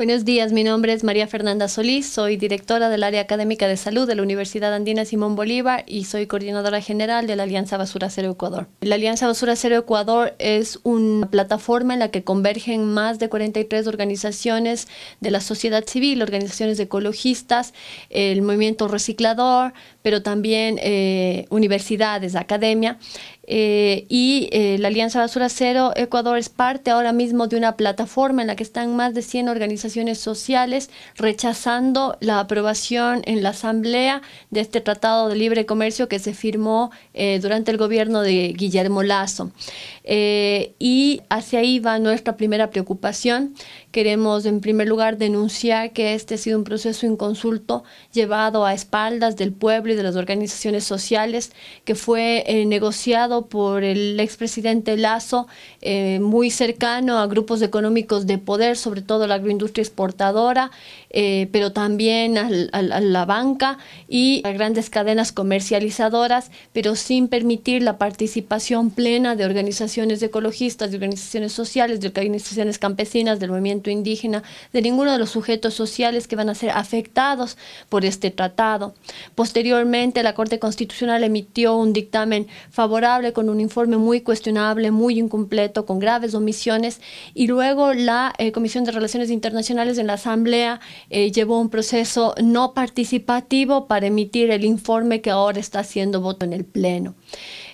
Buenos días, mi nombre es María Fernanda Solís, soy directora del área académica de salud de la Universidad Andina Simón Bolívar y soy coordinadora general de la Alianza Basura Cero Ecuador. La Alianza Basura Cero Ecuador es una plataforma en la que convergen más de 43 organizaciones de la sociedad civil, organizaciones ecologistas, el movimiento reciclador, pero también eh, universidades, academia. Eh, y eh, la Alianza Basura Cero Ecuador es parte ahora mismo de una plataforma en la que están más de 100 organizaciones sociales rechazando la aprobación en la Asamblea de este Tratado de Libre Comercio que se firmó durante el gobierno de Guillermo Lazo. y hacia ahí va nuestra primera preocupación. Queremos en primer lugar denunciar que este ha sido un proceso inconsulto llevado a espaldas del pueblo de las organizaciones sociales que fue eh, negociado por el expresidente Lazo, eh, muy cercano a grupos económicos de poder, sobre todo la agroindustria exportadora, eh, pero también a la banca y a grandes cadenas comercializadoras, pero sin permitir la participación plena de organizaciones ecologistas, de organizaciones sociales, de organizaciones campesinas, del movimiento indígena, de ninguno de los sujetos sociales que van a ser afectados por este tratado. Posterior Posteriormente, la Corte Constitucional emitió un dictamen favorable con un informe muy cuestionable, muy incompleto, con graves omisiones. Y luego la eh, Comisión de Relaciones Internacionales en la Asamblea eh, llevó un proceso no participativo para emitir el informe que ahora está siendo voto en el Pleno.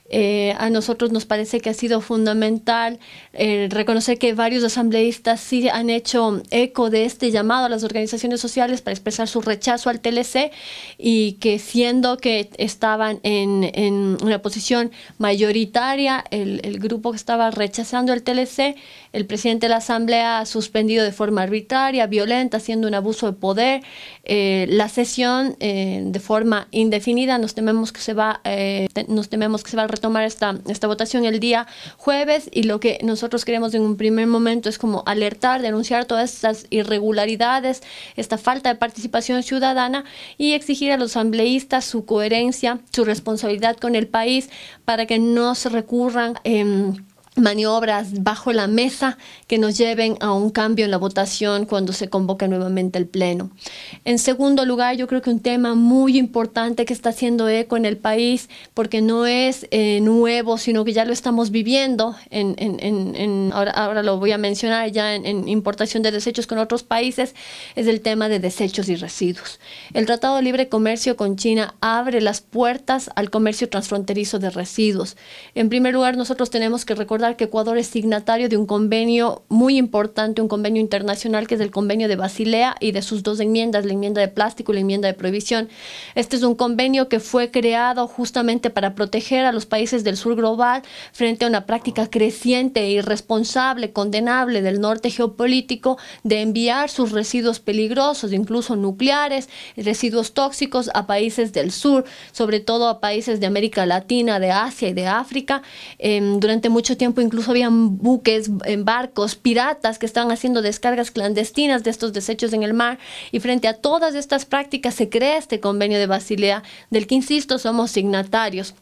Eh, a nosotros nos parece que ha sido fundamental eh, reconocer que varios asambleístas sí han hecho eco de este llamado a las organizaciones sociales para expresar su rechazo al TLC y que siendo que estaban en, en una posición mayoritaria, el, el grupo que estaba rechazando el TLC, el presidente de la Asamblea ha suspendido de forma arbitraria, violenta, haciendo un abuso de poder eh, la sesión eh, de forma indefinida. Nos tememos que se va, eh, nos tememos que se va a retomar esta, esta votación el día jueves y lo que nosotros queremos en un primer momento es como alertar, denunciar todas estas irregularidades, esta falta de participación ciudadana y exigir a los asambleístas su coherencia, su responsabilidad con el país para que no se recurran. en em, maniobras bajo la mesa que nos lleven a un cambio en la votación cuando se convoque nuevamente el Pleno. En segundo lugar, yo creo que un tema muy importante que está haciendo eco en el país, porque no es eh, nuevo, sino que ya lo estamos viviendo, en, ahora, ahora, lo voy a mencionar ya en, importación de desechos con otros países, es el tema de desechos y residuos. El Tratado de Libre Comercio con China abre las puertas al comercio transfronterizo de residuos. En primer lugar, nosotros tenemos que recordar que Ecuador es signatario de un convenio muy importante, un convenio internacional que es el convenio de Basilea y de sus dos enmiendas, la enmienda de plástico y la enmienda de prohibición. Este es un convenio que fue creado justamente para proteger a los países del sur global frente a una práctica creciente, e irresponsable, condenable del norte geopolítico de enviar sus residuos peligrosos, incluso nucleares, residuos tóxicos a países del sur, sobre todo a países de América Latina, de Asia y de África. Eh, durante mucho tiempo incluso habían buques, en barcos, piratas que estaban haciendo descargas clandestinas de estos desechos en el mar. Y frente a todas estas prácticas se crea este convenio de Basilea del que, insisto, somos signatarios.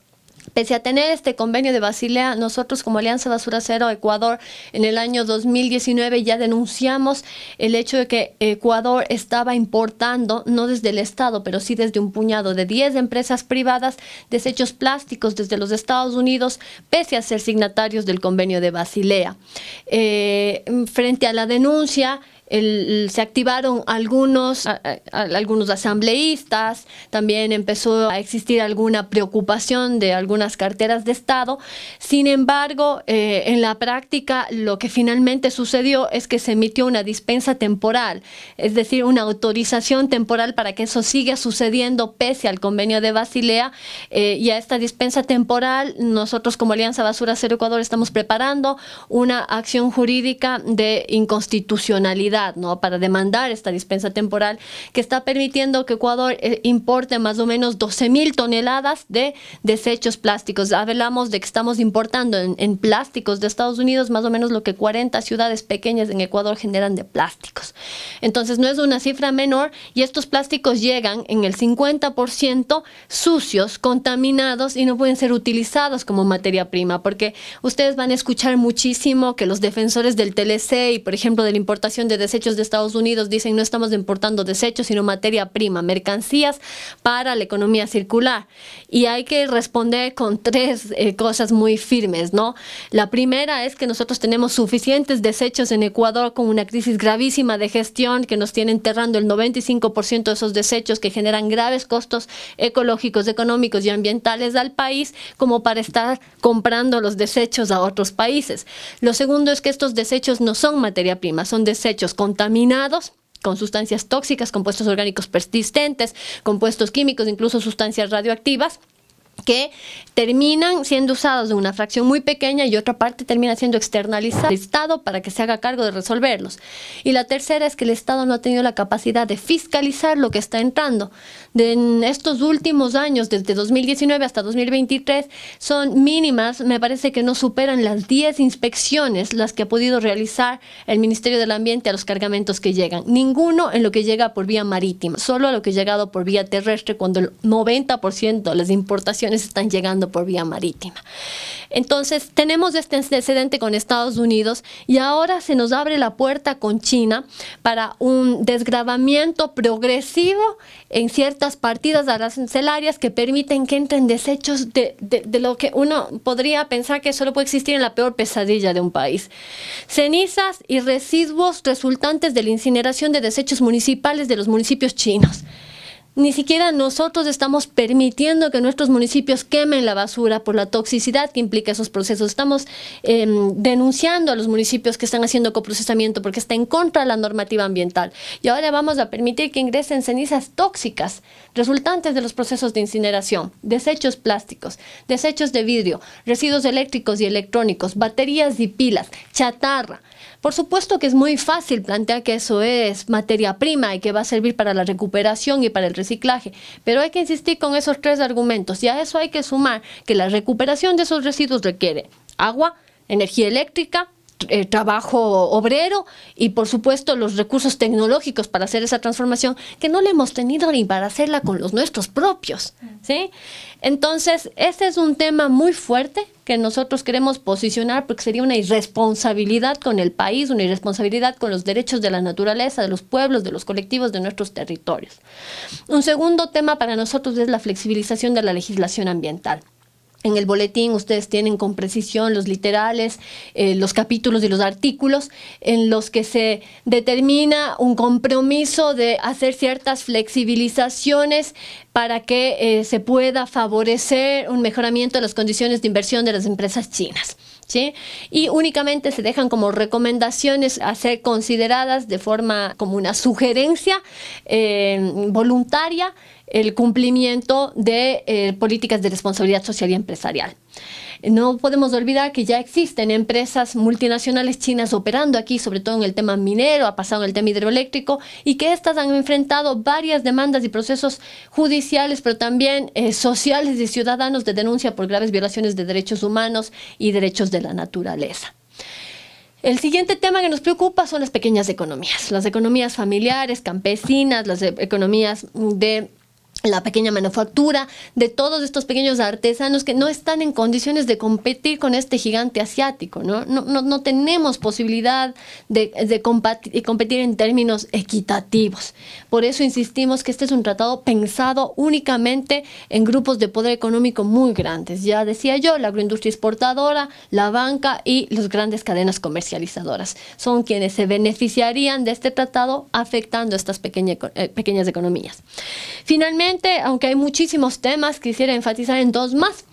Pese a tener este convenio de Basilea, nosotros como Alianza Basura Cero Ecuador en el año 2019 ya denunciamos el hecho de que Ecuador estaba importando, no desde el Estado, pero sí desde un puñado de 10 empresas privadas, desechos plásticos desde los Estados Unidos, pese a ser signatarios del convenio de Basilea. Eh, frente a la denuncia, se activaron algunos, algunos asambleístas, también empezó a existir alguna preocupación de algunas carteras de Estado. Sin embargo, eh, en la práctica lo que finalmente sucedió es que se emitió una dispensa temporal, es decir, una autorización temporal para que eso siga sucediendo pese al convenio de Basilea eh, y a esta dispensa temporal nosotros como Alianza Basura Cero Ecuador estamos preparando una acción jurídica de inconstitucionalidad para demandar esta dispensa temporal que está permitiendo que Ecuador eh, importe más o menos 12 mil toneladas de desechos plásticos. Hablamos de que estamos importando en, plásticos de Estados Unidos más o menos lo que 40 ciudades pequeñas en Ecuador generan de plásticos. Entonces no es una cifra menor y estos plásticos llegan en el 50% sucios, contaminados y no pueden ser utilizados como materia prima porque ustedes van a escuchar muchísimo que los defensores del TLC y por ejemplo de la importación de Desechos de Estados Unidos dicen no estamos importando desechos, sino materia prima, mercancías para la economía circular. Y hay que responder con tres eh, cosas muy firmes, ¿no? La primera es que nosotros tenemos suficientes desechos en Ecuador con una crisis gravísima de gestión que nos tiene enterrando el 95% de esos desechos que generan graves costos ecológicos, económicos y ambientales al país como para estar comprando los desechos a otros países. Lo segundo es que estos desechos no son materia prima, son desechos contaminados con sustancias tóxicas, compuestos orgánicos persistentes, compuestos químicos, incluso sustancias radioactivas que terminan siendo usados de una fracción muy pequeña y otra parte termina siendo externalizada al Estado para que se haga cargo de resolverlos. Y la tercera es que el Estado no ha tenido la capacidad de fiscalizar lo que está entrando. en estos últimos años, desde 2019 hasta 2023, son mínimas, me parece que no superan las 10 inspecciones las que ha podido realizar el Ministerio del Ambiente a los cargamentos que llegan. Ninguno en lo que llega por vía marítima, solo a lo que ha llegado por vía terrestre cuando el 90% de las importaciones están llegando por vía marítima. Entonces, tenemos este antecedente con Estados Unidos y ahora se nos abre la puerta con China para un desgravamiento progresivo en ciertas partidas arancelarias que permiten que entren desechos de lo que uno podría pensar que solo puede existir en la peor pesadilla de un país. Cenizas y residuos resultantes de la incineración de desechos municipales de los municipios chinos ni siquiera nosotros estamos permitiendo que nuestros municipios quemen la basura por la toxicidad que implica esos procesos. Estamos em, denunciando a los municipios que están haciendo coprocesamiento porque está en contra de la normativa ambiental. Y ahora vamos a permitir que ingresen cenizas tóxicas resultantes de los procesos de incineración, desechos plásticos, desechos de vidrio, residuos eléctricos y electrónicos, baterías y pilas, chatarra. Por supuesto que es muy fácil plantear que eso es materia prima y que va a servir para la recuperación y para el reciclaje, pero hay que insistir con esos tres argumentos y a eso hay que sumar que la recuperación de esos residuos requiere agua, energía eléctrica eh, trabajo obrero y por supuesto los recursos tecnológicos para hacer esa transformación que no le hemos tenido ni para hacerla con los nuestros propios. ¿sí? Entonces, ese es un tema muy fuerte que nosotros queremos posicionar porque sería una irresponsabilidad con el país, una irresponsabilidad con los derechos de la naturaleza, de los pueblos, de los colectivos, de nuestros territorios. Un segundo tema para nosotros es la flexibilización de la legislación ambiental. En el boletín ustedes tienen con precisión los literales, eh, los capítulos y los artículos en los que se determina un compromiso de hacer ciertas flexibilizaciones para que eh, se pueda favorecer un mejoramiento de las condiciones de inversión de las empresas chinas. Y únicamente se dejan como recomendaciones a ser consideradas de forma como una sugerencia eh, voluntaria el cumplimiento de eh, políticas de responsabilidad social y empresarial. No podemos olvidar que ya existen empresas multinacionales chinas operando aquí, sobre todo en el tema minero, ha pasado en el tema hidroeléctrico, y que estas han enfrentado varias demandas y procesos judiciales, pero también eh, sociales de ciudadanos de denuncia por graves violaciones de derechos humanos y derechos de la naturaleza. El siguiente tema que nos preocupa son las pequeñas economías, las economías familiares, campesinas, las economías de la pequeña manufactura, de todos estos pequeños artesanos que no están en condiciones de competir con este gigante asiático, ¿no? No, tenemos posibilidad de, de competir en términos equitativos. Por eso insistimos que este es un tratado pensado únicamente en grupos de poder económico muy grandes. Ya decía yo, la agroindustria exportadora, la banca y las grandes cadenas comercializadoras. Son quienes se beneficiarían de este tratado afectando a estas pequeñas eh, pequeñas economías. Finalmente, aunque hay muchísimos temas, quisiera enfatizar en dos más.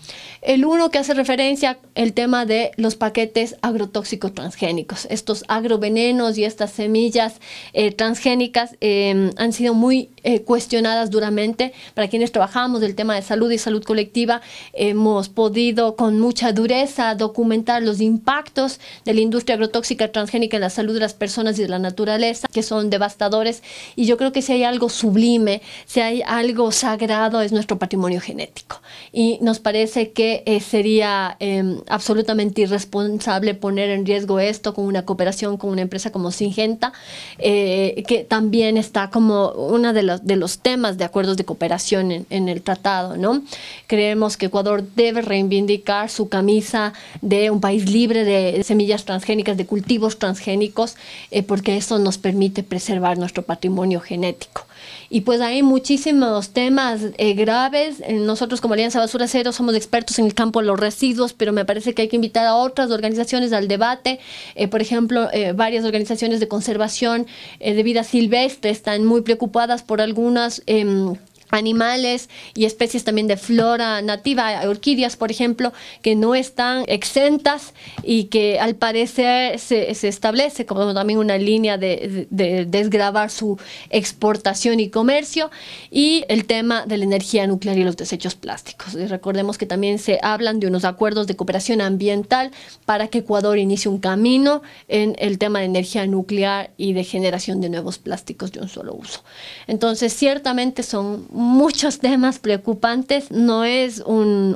El uno que hace referencia el tema de los paquetes agrotóxicos transgénicos. Estos agrovenenos y estas semillas eh, transgénicas em, han sido muy eh, cuestionadas duramente. Para quienes trabajamos del tema de salud y salud colectiva, hemos podido con mucha dureza documentar los impactos de la industria agrotóxica transgénica en la salud de las personas y de la naturaleza, que son devastadores. Y yo creo que si hay algo sublime, si hay algo sagrado, es nuestro patrimonio genético. Y nos parece que eh, sería em, absolutamente irresponsable poner en riesgo esto con una cooperación con una empresa como Singenta, eh, que también está como uno de los, de los temas de acuerdos de cooperación en, el tratado. ¿no? Creemos que Ecuador debe reivindicar su camisa de un país libre de semillas transgénicas, de cultivos transgénicos, eh, porque eso nos permite preservar nuestro patrimonio genético. Y pues hay muchísimos temas eh, graves. Eh, nosotros como Alianza Basura Cero somos expertos en el campo de los residuos, pero me parece que hay que invitar a otras organizaciones al debate. Eh, por ejemplo, eh, varias organizaciones de conservación de vida silvestre están muy preocupadas por algunas... Em, animales y especies también de flora nativa, orquídeas por ejemplo, que no están exentas y que al parecer se, establece como también una línea de, de, desgravar su exportación y comercio y el tema de la energía nuclear y los desechos plásticos. recordemos que también se hablan de unos acuerdos de cooperación ambiental para que Ecuador inicie un camino en el tema de energía nuclear y de generación de nuevos plásticos de un solo uso. Entonces, ciertamente son muchos temas preocupantes, no es un,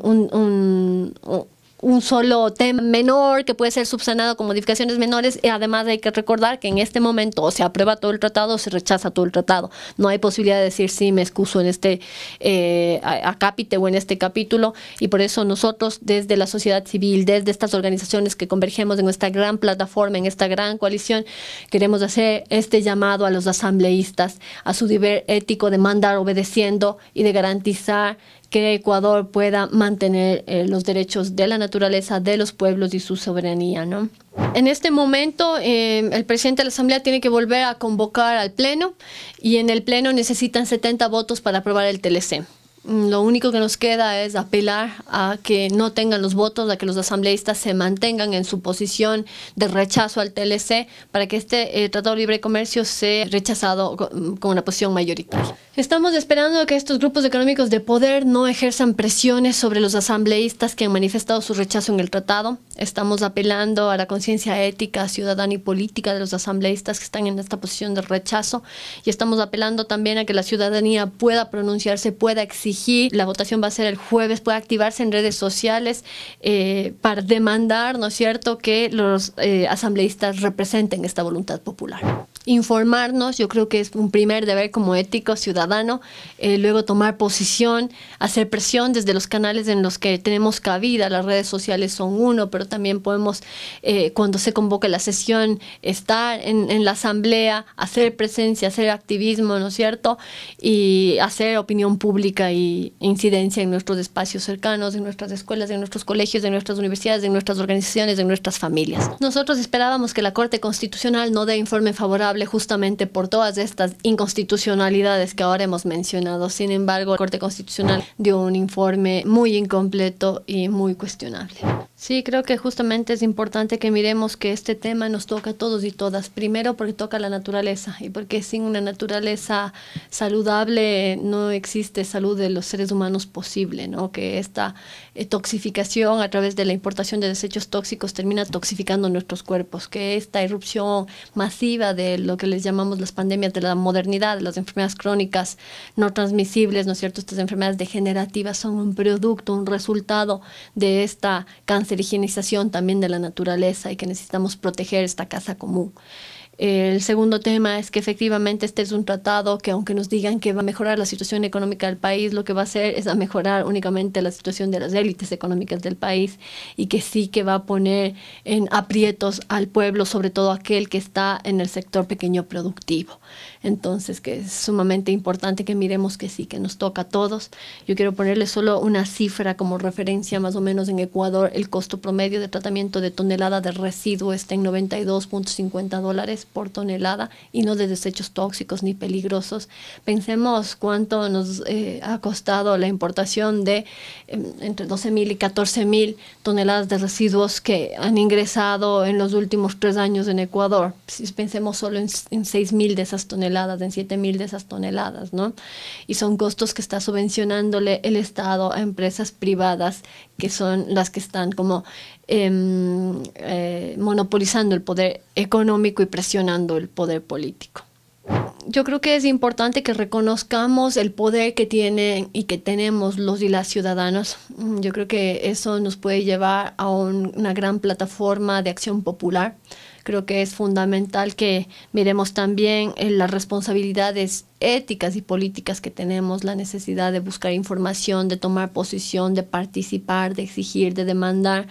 un solo tema menor que puede ser subsanado con modificaciones menores. Y además hay que recordar que en este momento o se aprueba todo el tratado o se rechaza todo el tratado. No hay posibilidad de decir sí, me excuso en este eh, acápite o en este capítulo. Y por eso nosotros desde la sociedad civil, desde estas organizaciones que convergemos en esta gran plataforma, en esta gran coalición, queremos hacer este llamado a los asambleístas, a su deber ético de mandar obedeciendo y de garantizar que Ecuador pueda mantener eh, los derechos de la naturaleza, de los pueblos y su soberanía. En este momento, eh, el presidente de la Asamblea tiene que volver a convocar al Pleno y en el Pleno necesitan 70 votos para aprobar el TLC. Mm, lo único que nos queda es apelar a que no tengan los votos, a que los asambleístas se mantengan en su posición de rechazo al TLC para que este tratado eh, Tratado de Libre Comercio sea rechazado con, mm, con una posición mayoritaria. Estamos esperando que estos grupos económicos de poder no ejerzan presiones sobre los asambleístas que han manifestado su rechazo en el tratado. Estamos apelando a la conciencia ética, ciudadana y política de los asambleístas que están en esta posición de rechazo y estamos apelando también a que la ciudadanía pueda pronunciarse, pueda exigir la votación va a ser el jueves, puede activarse en redes sociales eh, para demandar, ¿no es cierto?, que los eh, asambleístas representen esta voluntad popular. Informarnos, yo creo que es un primer deber como ético ciudadano, eh, luego tomar posición, hacer presión desde los canales en los que tenemos cabida, las redes sociales son uno, pero también podemos, cuando se convoque la sesión, estar en, en la asamblea, hacer presencia, hacer activismo, ¿no es cierto?, y hacer opinión pública y incidencia en nuestros espacios cercanos, en nuestras escuelas, en nuestros colegios, en nuestras universidades, en nuestras organizaciones, en nuestras familias. Nosotros esperábamos que la Corte Constitucional no dé informe favorable justamente por todas estas inconstitucionalidades que ahora hemos mencionado. Sin embargo, la Corte Constitucional dio un informe muy incompleto y muy cuestionable. Sí, creo que justamente es importante que miremos que este tema nos toca a todos y todas. Primero porque toca la naturaleza y porque sin una naturaleza saludable no existe salud de los seres humanos posible, ¿no? Que esta eh, toxificación a través de la importación de desechos tóxicos termina toxificando nuestros cuerpos, que esta irrupción masiva de lo que les llamamos las pandemias de la modernidad, las enfermedades crónicas no transmisibles, ¿no es cierto? Estas enfermedades degenerativas son un producto, un resultado de esta cancelación la higienización también de la naturaleza y que necesitamos proteger esta casa común. El segundo tema es que efectivamente este es un tratado que aunque nos digan que va a mejorar la situación económica del país, lo que va a hacer es a mejorar únicamente la situación de las élites económicas del país y que sí que va a poner en aprietos al pueblo, sobre todo aquel que está en el sector pequeño productivo. Entonces, que es sumamente importante que miremos que sí, que nos toca a todos. Yo quiero ponerle solo una cifra como referencia, más o menos en Ecuador, el costo promedio de tratamiento de tonelada de residuo está en 92.50 dólares por tonelada y no de desechos tóxicos ni peligrosos. Pensemos cuánto nos eh, ha costado la importación de em, entre 12.000 y 14.000 toneladas de residuos que han ingresado en los últimos tres años en Ecuador. Si pensemos solo en, en 6.000 de esas toneladas en 7 mil de esas toneladas, ¿no? Y son costos que está subvencionándole el Estado a empresas privadas que son las que están como em, eh, monopolizando el poder económico y presionando el poder político yo creo que es importante que reconozcamos el poder que tienen y que tenemos los y las ciudadanos. Mm, yo creo que eso nos puede llevar a una gran plataforma de acción popular creo que es fundamental que miremos también eh, las responsabilidades éticas y políticas que tenemos, la necesidad de buscar información, de tomar posición, de participar, de exigir, de demandar,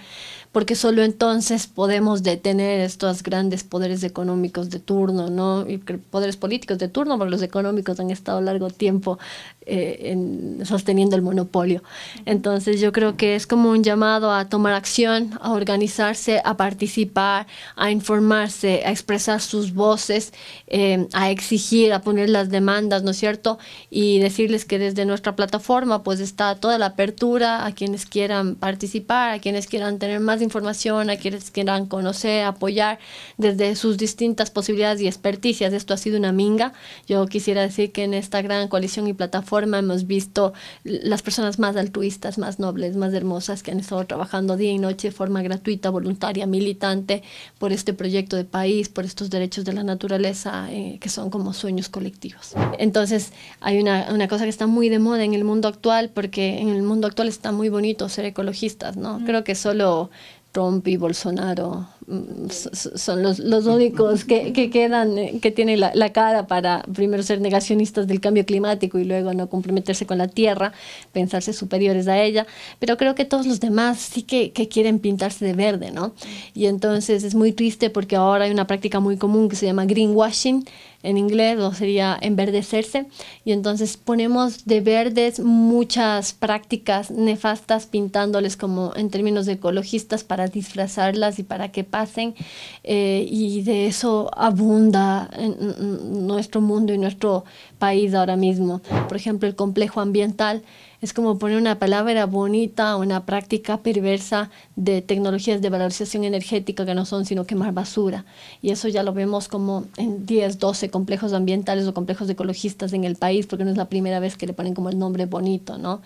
porque solo entonces podemos detener estos grandes poderes económicos de turno, ¿no? Y poderes políticos de turno, porque los económicos han estado largo tiempo eh, en, sosteniendo el monopolio. Entonces yo creo que es como un llamado a tomar acción, a organizarse, a participar, a informarse, a expresar sus voces, eh, a exigir, a poner las demandas, ¿no es cierto? Y decirles que desde nuestra plataforma pues está toda la apertura a quienes quieran participar, a quienes quieran tener más información, a quienes quieran conocer, apoyar desde sus distintas posibilidades y experticias. Esto ha sido una minga. Yo quisiera decir que en esta gran coalición y plataforma hemos visto las personas más altruistas, más nobles, más hermosas que han estado trabajando día y noche de forma gratuita, voluntaria, militante por este proyecto de país, por estos derechos de la naturaleza eh, que son como sueños colectivos. Entonces hay una, una cosa que está muy de moda en el mundo actual porque en el mundo actual está muy bonito ser ecologistas, ¿no? Mm. Creo que solo Trump y Bolsonaro mm, son los, los únicos que, quedan, eh, que tienen la, cara para primero ser negacionistas del cambio climático y luego no comprometerse con la tierra, pensarse superiores a ella, pero creo que todos los demás sí que, que quieren pintarse de verde, ¿no? Y entonces es muy triste porque ahora hay una práctica muy común que se llama greenwashing, en inglés o sería enverdecerse. Y entonces ponemos de verdes muchas prácticas nefastas pintándoles como en términos de ecologistas para disfrazarlas y para que pasen. Eh, y de eso abunda en nuestro mundo y nuestro país ahora mismo. Por ejemplo, el complejo ambiental es como poner una palabra bonita, una práctica perversa de tecnologías de valorización energética que no son sino quemar basura. Y eso ya lo vemos como en 10, 12 complejos ambientales o complejos ecologistas en el país, porque no es la primera vez que le ponen como el nombre bonito, ¿no?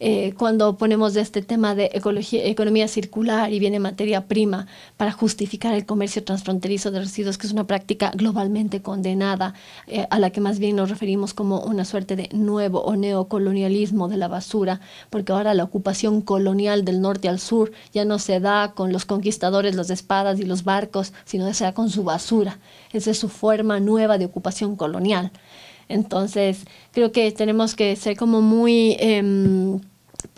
Eh, cuando ponemos este tema de economía circular y viene materia prima para justificar el comercio transfronterizo de residuos, que es una práctica globalmente condenada, eh, a la que más bien nos referimos como una suerte de nuevo o neocolonialismo de la basura porque ahora la ocupación colonial del norte al sur ya no se da con los conquistadores, las espadas y los barcos, sino se da con su basura. Esa es su forma nueva de ocupación colonial. Entonces, creo que tenemos que ser como muy... Em,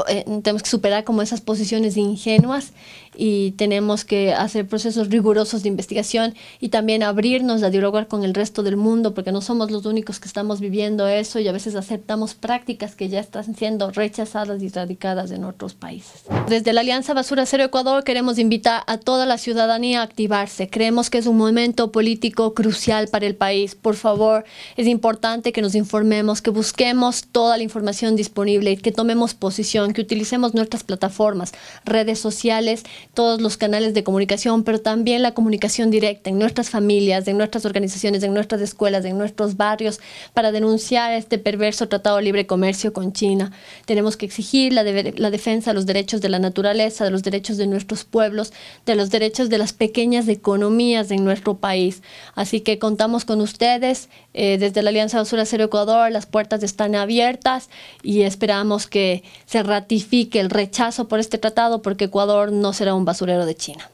eh, tenemos que superar como esas posiciones ingenuas y tenemos que hacer procesos rigurosos de investigación y también abrirnos a dialogar con el resto del mundo porque no somos los únicos que estamos viviendo eso y a veces aceptamos prácticas que ya están siendo rechazadas y erradicadas en otros países. Desde la Alianza Basura Cero Ecuador queremos invitar a toda la ciudadanía a activarse. Creemos que es un momento político crucial para el país. Por favor, es importante que nos informemos, que busquemos toda la información disponible, y que tomemos posición que utilicemos nuestras plataformas, redes sociales, todos los canales de comunicación, pero también la comunicación directa en nuestras familias, en nuestras organizaciones, en nuestras escuelas, en nuestros barrios, para denunciar este perverso tratado de libre comercio con China. Tenemos que exigir la, defensa de los derechos de la naturaleza, de los derechos de nuestros pueblos, de los derechos de las pequeñas economías en nuestro país. Así que contamos con ustedes. Eh, desde la Alianza Basura Cero Ecuador, las puertas están abiertas y esperamos que se ratifique el rechazo por este tratado porque Ecuador no será un basurero de China.